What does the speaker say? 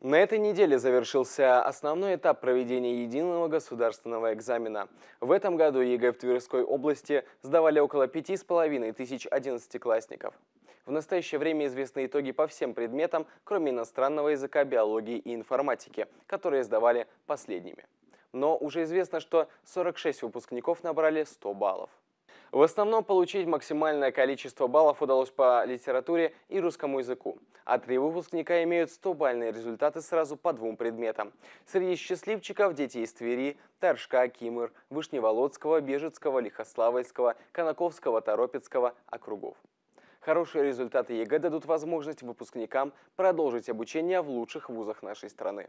На этой неделе завершился основной этап проведения единого государственного экзамена. В этом году ЕГЭ в Тверской области сдавали около 5,5 тысяч одиннадцатиклассников. В настоящее время известны итоги по всем предметам, кроме иностранного языка, биологии и информатики, которые сдавали последними. Но уже известно, что 46 выпускников набрали 100 баллов. В основном получить максимальное количество баллов удалось по литературе и русскому языку. А три выпускника имеют 100-бальные результаты сразу по двум предметам. Среди счастливчиков дети из Твери, Торжка, Кимыр, Вышневолодского, Бежецкого, Лихославльского, Конаковского, Торопецкого, округов. Хорошие результаты ЕГЭ дадут возможность выпускникам продолжить обучение в лучших вузах нашей страны.